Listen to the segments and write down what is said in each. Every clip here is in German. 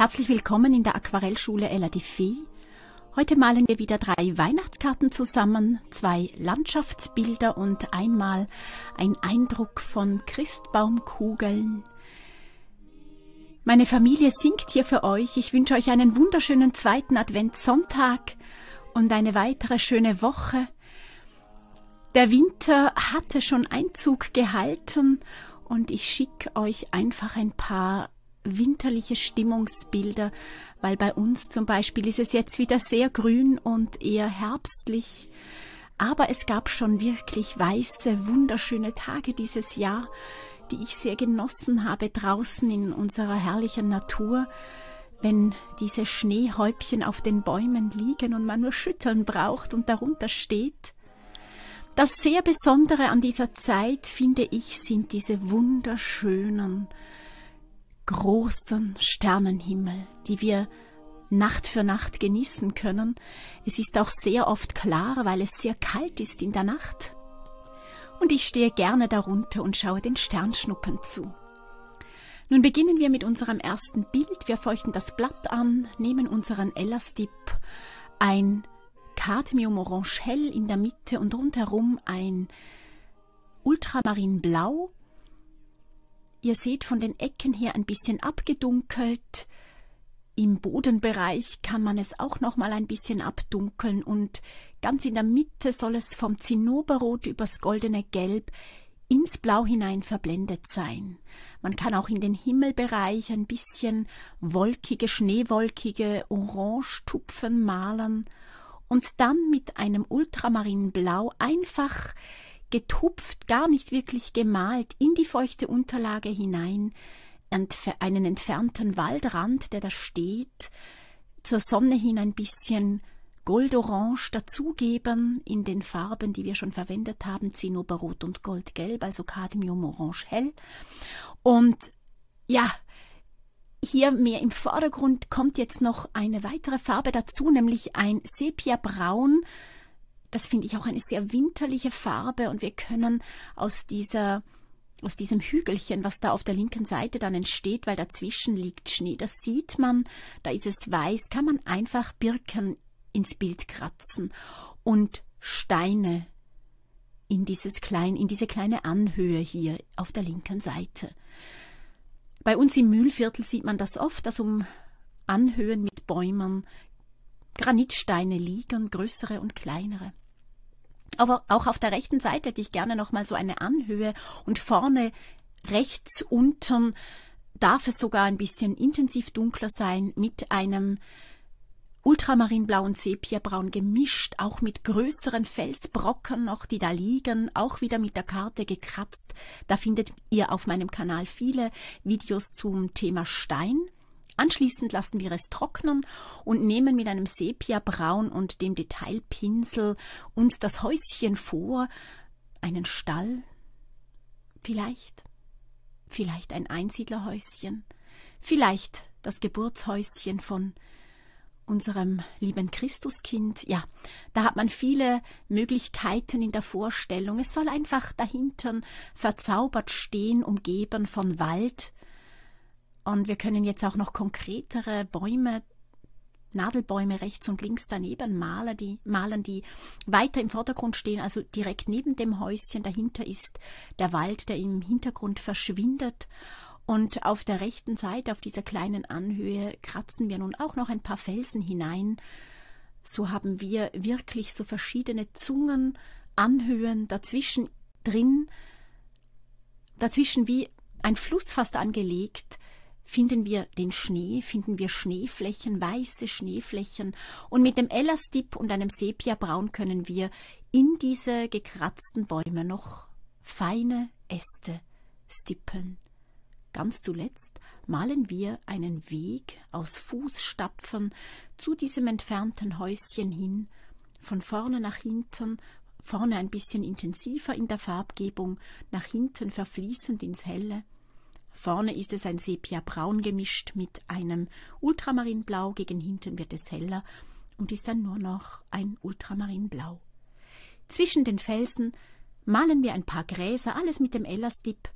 Herzlich willkommen in der Aquarellschule Ella die Fee. Heute malen wir wieder drei Weihnachtskarten zusammen, zwei Landschaftsbilder und einmal ein Eindruck von Christbaumkugeln. Meine Familie singt hier für euch. Ich wünsche euch einen wunderschönen zweiten Adventssonntag und eine weitere schöne Woche. Der Winter hatte schon Einzug gehalten und ich schicke euch einfach ein paar winterliche Stimmungsbilder, weil bei uns zum Beispiel ist es jetzt wieder sehr grün und eher herbstlich. Aber es gab schon wirklich weiße, wunderschöne Tage dieses Jahr, die ich sehr genossen habe draußen in unserer herrlichen Natur, wenn diese Schneehäubchen auf den Bäumen liegen und man nur schütteln braucht und darunter steht. Das sehr Besondere an dieser Zeit, finde ich, sind diese wunderschönen, großen Sternenhimmel, die wir Nacht für Nacht genießen können. Es ist auch sehr oft klar, weil es sehr kalt ist in der Nacht. Und ich stehe gerne darunter und schaue den Sternschnuppen zu. Nun beginnen wir mit unserem ersten Bild. Wir feuchten das Blatt an, nehmen unseren Elastip, ein Cadmium-Orange hell in der Mitte und rundherum ein Ultramarinblau Ihr seht von den Ecken her ein bisschen abgedunkelt. Im Bodenbereich kann man es auch noch mal ein bisschen abdunkeln und ganz in der Mitte soll es vom Zinnoberrot übers goldene Gelb ins Blau hinein verblendet sein. Man kann auch in den Himmelbereich ein bisschen wolkige, schneewolkige Orangetupfen malen und dann mit einem Ultramarinblau einfach getupft, gar nicht wirklich gemalt, in die feuchte Unterlage hinein, einen entfernten Waldrand, der da steht, zur Sonne hin ein bisschen Goldorange dazugeben in den Farben, die wir schon verwendet haben, Zinnoberrot und Goldgelb, also Cadmiumorange hell. Und ja, hier mehr im Vordergrund kommt jetzt noch eine weitere Farbe dazu, nämlich ein Sepia Braun das finde ich auch eine sehr winterliche Farbe und wir können aus dieser aus diesem Hügelchen, was da auf der linken Seite dann entsteht, weil dazwischen liegt Schnee, das sieht man, da ist es weiß, kann man einfach Birken ins Bild kratzen und Steine in dieses klein, in diese kleine Anhöhe hier auf der linken Seite. Bei uns im Mühlviertel sieht man das oft, dass um Anhöhen mit Bäumen Granitsteine liegen, größere und kleinere. Aber auch auf der rechten Seite hätte ich gerne nochmal so eine Anhöhe und vorne rechts unten darf es sogar ein bisschen intensiv dunkler sein mit einem ultramarinblauen Sepiabraun gemischt, auch mit größeren Felsbrocken noch, die da liegen, auch wieder mit der Karte gekratzt. Da findet ihr auf meinem Kanal viele Videos zum Thema Stein, Anschließend lassen wir es trocknen und nehmen mit einem Sepiabraun und dem Detailpinsel uns das Häuschen vor, einen Stall, vielleicht, vielleicht ein Einsiedlerhäuschen, vielleicht das Geburtshäuschen von unserem lieben Christuskind. Ja, da hat man viele Möglichkeiten in der Vorstellung. Es soll einfach dahinter verzaubert stehen, umgeben von Wald, und wir können jetzt auch noch konkretere Bäume, Nadelbäume rechts und links daneben malen, die, malen, die weiter im Vordergrund stehen. Also direkt neben dem Häuschen dahinter ist der Wald, der im Hintergrund verschwindet. Und auf der rechten Seite, auf dieser kleinen Anhöhe, kratzen wir nun auch noch ein paar Felsen hinein. So haben wir wirklich so verschiedene Zungen, Anhöhen dazwischen drin, dazwischen wie ein Fluss fast angelegt, finden wir den Schnee, finden wir Schneeflächen, weiße Schneeflächen und mit dem Elastip und einem Sepiabraun können wir in diese gekratzten Bäume noch feine Äste stippeln. Ganz zuletzt malen wir einen Weg aus Fußstapfen zu diesem entfernten Häuschen hin, von vorne nach hinten, vorne ein bisschen intensiver in der Farbgebung, nach hinten verfließend ins Helle, Vorne ist es ein Sepia-Braun gemischt mit einem Ultramarinblau, gegen hinten wird es heller und ist dann nur noch ein Ultramarinblau. Zwischen den Felsen malen wir ein paar Gräser, alles mit dem Ellerstip.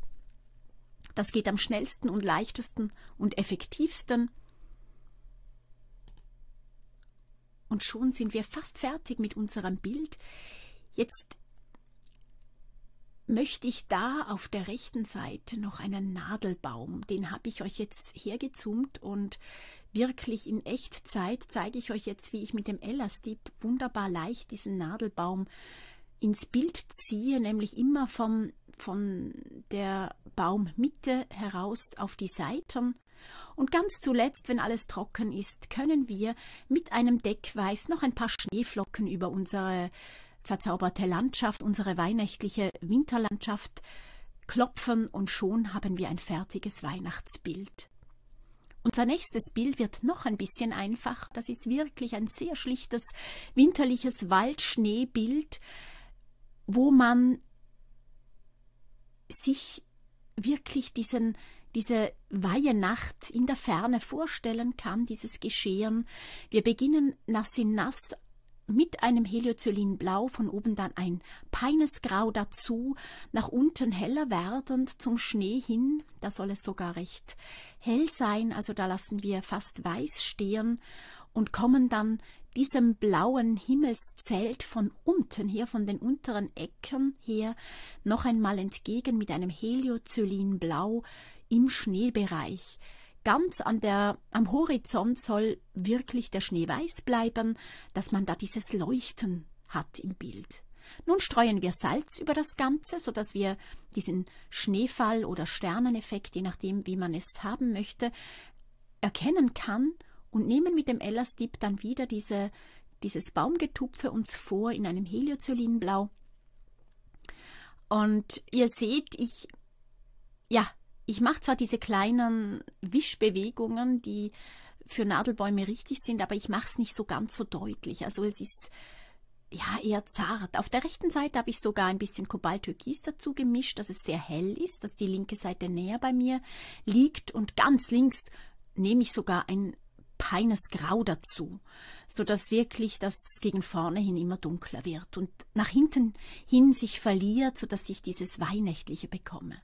Das geht am schnellsten und leichtesten und effektivsten. Und schon sind wir fast fertig mit unserem Bild. Jetzt möchte ich da auf der rechten Seite noch einen Nadelbaum, den habe ich euch jetzt hergezoomt und wirklich in Echtzeit zeige ich euch jetzt, wie ich mit dem Elastip wunderbar leicht diesen Nadelbaum ins Bild ziehe, nämlich immer vom, von der Baummitte heraus auf die Seiten. Und ganz zuletzt, wenn alles trocken ist, können wir mit einem Deckweiß noch ein paar Schneeflocken über unsere verzauberte Landschaft, unsere weihnachtliche Winterlandschaft klopfen und schon haben wir ein fertiges Weihnachtsbild. Unser nächstes Bild wird noch ein bisschen einfach. Das ist wirklich ein sehr schlichtes winterliches Waldschneebild, wo man sich wirklich diesen, diese Weihenacht in der Ferne vorstellen kann, dieses Geschehen. Wir beginnen nass in nass mit einem Heliozylin blau, von oben dann ein peines Grau dazu, nach unten heller werdend zum Schnee hin, da soll es sogar recht hell sein, also da lassen wir fast weiß stehen und kommen dann diesem blauen Himmelszelt von unten her, von den unteren Ecken her, noch einmal entgegen mit einem Heliozylin blau im Schneebereich ganz an der, am Horizont soll wirklich der Schnee weiß bleiben, dass man da dieses Leuchten hat im Bild. Nun streuen wir Salz über das Ganze, sodass wir diesen Schneefall oder Sterneneffekt, je nachdem, wie man es haben möchte, erkennen kann und nehmen mit dem Ellerstipp dann wieder diese, dieses Baumgetupfe uns vor in einem Heliozolinblau. Und ihr seht, ich, ja, ich mache zwar diese kleinen Wischbewegungen, die für Nadelbäume richtig sind, aber ich mache es nicht so ganz so deutlich. Also es ist ja eher zart. Auf der rechten Seite habe ich sogar ein bisschen Kobalttürkis dazu gemischt, dass es sehr hell ist, dass die linke Seite näher bei mir liegt und ganz links nehme ich sogar ein peines Grau dazu, so dass wirklich das gegen vorne hin immer dunkler wird und nach hinten hin sich verliert, so dass ich dieses Weihnachtliche bekomme.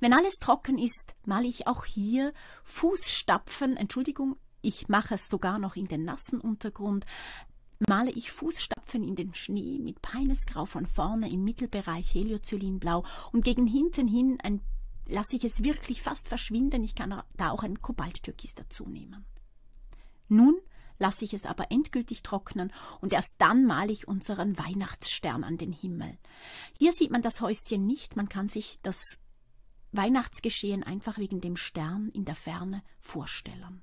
Wenn alles trocken ist, male ich auch hier Fußstapfen, Entschuldigung, ich mache es sogar noch in den nassen Untergrund, male ich Fußstapfen in den Schnee mit Peinesgrau von vorne im Mittelbereich Heliozylinblau und gegen hinten hin ein, lasse ich es wirklich fast verschwinden. Ich kann da auch ein Kobalttürkis dazu nehmen. Nun lasse ich es aber endgültig trocknen und erst dann male ich unseren Weihnachtsstern an den Himmel. Hier sieht man das Häuschen nicht, man kann sich das Weihnachtsgeschehen einfach wegen dem Stern in der Ferne vorstellen.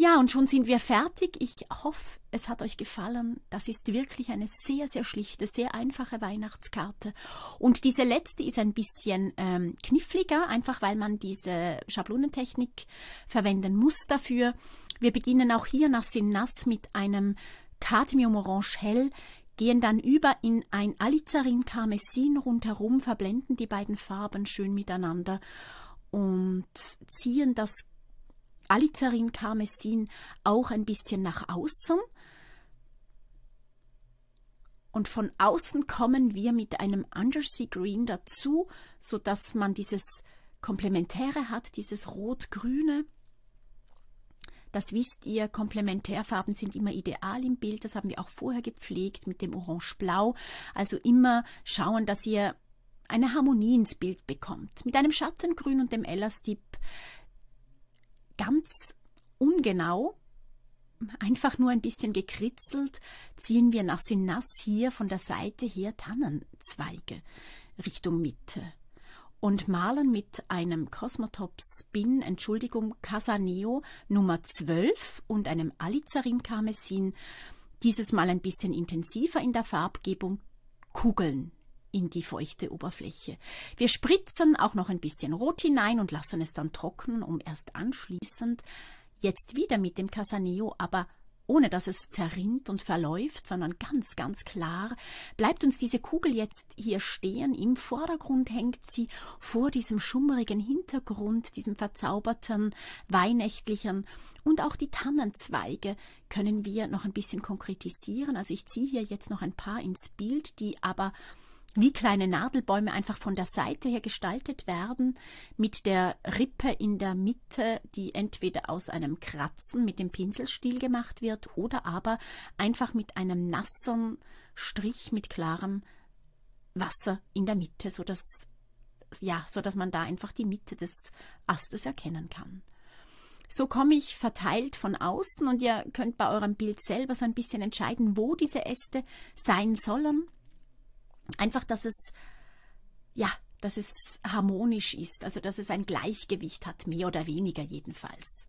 Ja, und schon sind wir fertig. Ich hoffe, es hat euch gefallen. Das ist wirklich eine sehr, sehr schlichte, sehr einfache Weihnachtskarte. Und diese letzte ist ein bisschen ähm, kniffliger, einfach weil man diese Schablonentechnik verwenden muss dafür. Wir beginnen auch hier nach Sinnas mit einem Cadmium Orange Hell gehen dann über in ein Alizarin-Karmesin rundherum, verblenden die beiden Farben schön miteinander und ziehen das Alizarin-Karmesin auch ein bisschen nach außen. Und von außen kommen wir mit einem Undersea Green dazu, sodass man dieses Komplementäre hat, dieses Rot-Grüne. Das wisst ihr, Komplementärfarben sind immer ideal im Bild. Das haben wir auch vorher gepflegt mit dem Orange-Blau. Also immer schauen, dass ihr eine Harmonie ins Bild bekommt. Mit einem Schattengrün und dem Ella-Stip ganz ungenau, einfach nur ein bisschen gekritzelt, ziehen wir nach Sinas hier von der Seite her Tannenzweige Richtung Mitte und malen mit einem Cosmotop Spin, Entschuldigung, Casaneo Nummer 12 und einem Alizarin Karmesin, dieses Mal ein bisschen intensiver in der Farbgebung, Kugeln in die feuchte Oberfläche. Wir spritzen auch noch ein bisschen Rot hinein und lassen es dann trocknen, um erst anschließend jetzt wieder mit dem Casaneo aber ohne dass es zerrinnt und verläuft, sondern ganz, ganz klar, bleibt uns diese Kugel jetzt hier stehen, im Vordergrund hängt sie vor diesem schummrigen Hintergrund, diesem verzauberten, weihnächtlichen und auch die Tannenzweige können wir noch ein bisschen konkretisieren. Also ich ziehe hier jetzt noch ein paar ins Bild, die aber wie kleine Nadelbäume einfach von der Seite her gestaltet werden, mit der Rippe in der Mitte, die entweder aus einem Kratzen mit dem Pinselstiel gemacht wird oder aber einfach mit einem nassen Strich mit klarem Wasser in der Mitte, sodass, ja, sodass man da einfach die Mitte des Astes erkennen kann. So komme ich verteilt von außen und ihr könnt bei eurem Bild selber so ein bisschen entscheiden, wo diese Äste sein sollen einfach, dass es, ja, dass es harmonisch ist, also dass es ein Gleichgewicht hat, mehr oder weniger jedenfalls.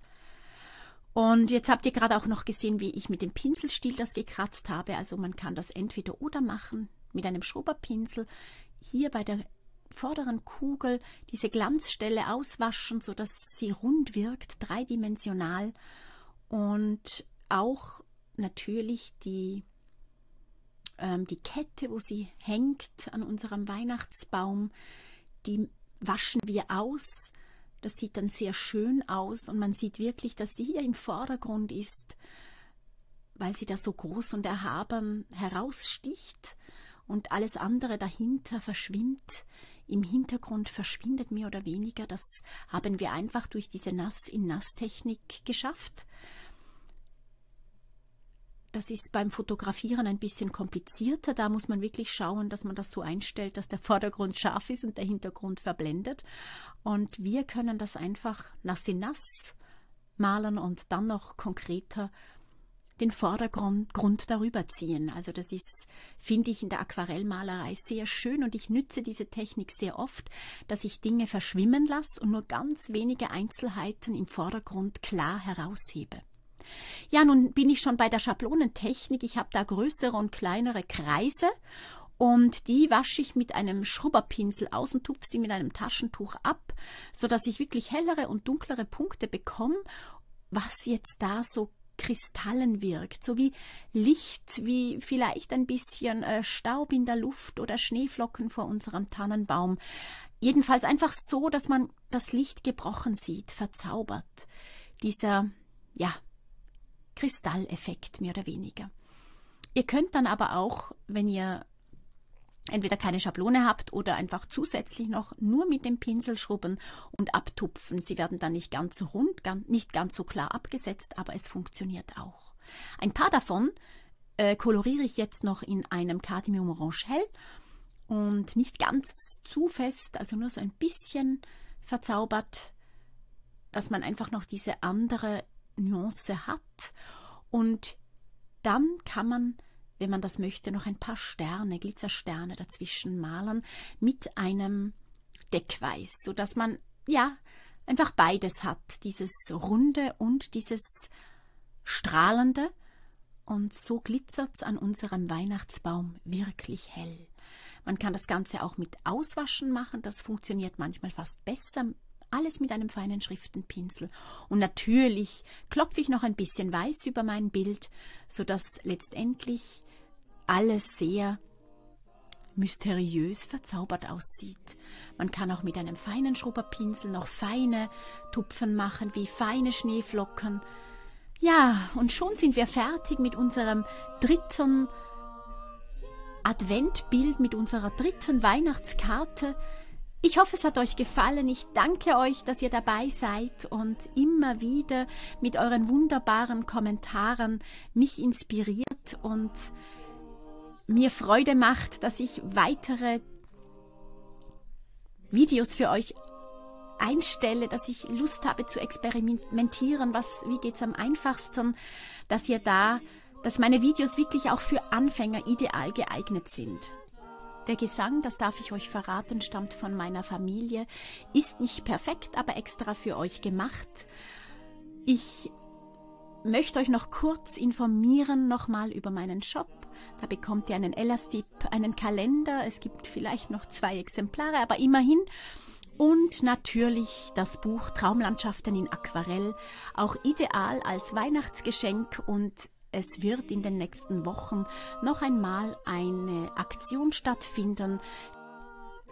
Und jetzt habt ihr gerade auch noch gesehen, wie ich mit dem Pinselstiel das gekratzt habe. Also man kann das entweder oder machen mit einem Schrubberpinsel. Hier bei der vorderen Kugel diese Glanzstelle auswaschen, sodass sie rund wirkt, dreidimensional. Und auch natürlich die ähm, die Kette, wo sie hängt an unserem Weihnachtsbaum, die waschen wir aus. Das sieht dann sehr schön aus und man sieht wirklich, dass sie hier im Vordergrund ist, weil sie da so groß und erhaben heraussticht und alles andere dahinter verschwimmt. Im Hintergrund verschwindet mehr oder weniger. Das haben wir einfach durch diese Nass-in-Nass-Technik geschafft. Das ist beim Fotografieren ein bisschen komplizierter. Da muss man wirklich schauen, dass man das so einstellt, dass der Vordergrund scharf ist und der Hintergrund verblendet. Und wir können das einfach nasse nass malen und dann noch konkreter den Vordergrund Grund darüber ziehen. Also das ist, finde ich, in der Aquarellmalerei sehr schön und ich nütze diese Technik sehr oft, dass ich Dinge verschwimmen lasse und nur ganz wenige Einzelheiten im Vordergrund klar heraushebe. Ja, nun bin ich schon bei der Schablonentechnik. Ich habe da größere und kleinere Kreise und die wasche ich mit einem Schrubberpinsel aus und tupfe sie mit einem Taschentuch ab, sodass ich wirklich hellere und dunklere Punkte bekomme, was jetzt da so Kristallen wirkt, so wie Licht, wie vielleicht ein bisschen äh, Staub in der Luft oder Schneeflocken vor unserem Tannenbaum. Jedenfalls einfach so, dass man das Licht gebrochen sieht, verzaubert. Dieser, ja, Kristalleffekt mehr oder weniger. Ihr könnt dann aber auch, wenn ihr entweder keine Schablone habt oder einfach zusätzlich noch nur mit dem Pinsel schrubben und abtupfen. Sie werden dann nicht ganz so rund, nicht ganz so klar abgesetzt, aber es funktioniert auch. Ein paar davon äh, koloriere ich jetzt noch in einem Cadmium Orange Hell und nicht ganz zu fest, also nur so ein bisschen verzaubert, dass man einfach noch diese andere Nuance hat. Und dann kann man, wenn man das möchte, noch ein paar Sterne, Glitzersterne dazwischen malen mit einem Deckweiß, sodass man, ja, einfach beides hat, dieses Runde und dieses Strahlende. Und so glitzert es an unserem Weihnachtsbaum wirklich hell. Man kann das Ganze auch mit Auswaschen machen, das funktioniert manchmal fast besser alles mit einem feinen Schriftenpinsel. Und natürlich klopfe ich noch ein bisschen weiß über mein Bild, sodass letztendlich alles sehr mysteriös verzaubert aussieht. Man kann auch mit einem feinen Schrubberpinsel noch feine Tupfen machen, wie feine Schneeflocken. Ja, und schon sind wir fertig mit unserem dritten Adventbild, mit unserer dritten Weihnachtskarte. Ich hoffe, es hat euch gefallen. Ich danke euch, dass ihr dabei seid und immer wieder mit euren wunderbaren Kommentaren mich inspiriert und mir Freude macht, dass ich weitere Videos für euch einstelle, dass ich Lust habe zu experimentieren, was, wie geht's am einfachsten, dass ihr da, dass meine Videos wirklich auch für Anfänger ideal geeignet sind. Der Gesang, das darf ich euch verraten, stammt von meiner Familie, ist nicht perfekt, aber extra für euch gemacht. Ich möchte euch noch kurz informieren nochmal über meinen Shop. Da bekommt ihr einen Elastip, einen Kalender. Es gibt vielleicht noch zwei Exemplare, aber immerhin. Und natürlich das Buch Traumlandschaften in Aquarell, auch ideal als Weihnachtsgeschenk und es wird in den nächsten Wochen noch einmal eine Aktion stattfinden.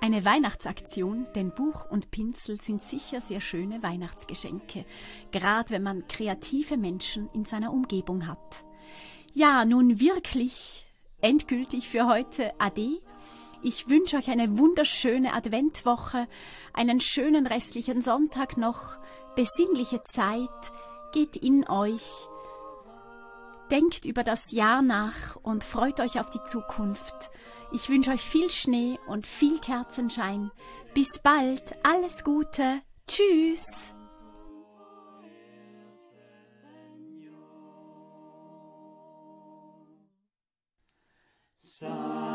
Eine Weihnachtsaktion, denn Buch und Pinsel sind sicher sehr schöne Weihnachtsgeschenke, gerade wenn man kreative Menschen in seiner Umgebung hat. Ja, nun wirklich endgültig für heute Ade. Ich wünsche euch eine wunderschöne Adventwoche, einen schönen restlichen Sonntag noch, besinnliche Zeit, geht in euch, Denkt über das Jahr nach und freut euch auf die Zukunft. Ich wünsche euch viel Schnee und viel Kerzenschein. Bis bald, alles Gute, tschüss! Side.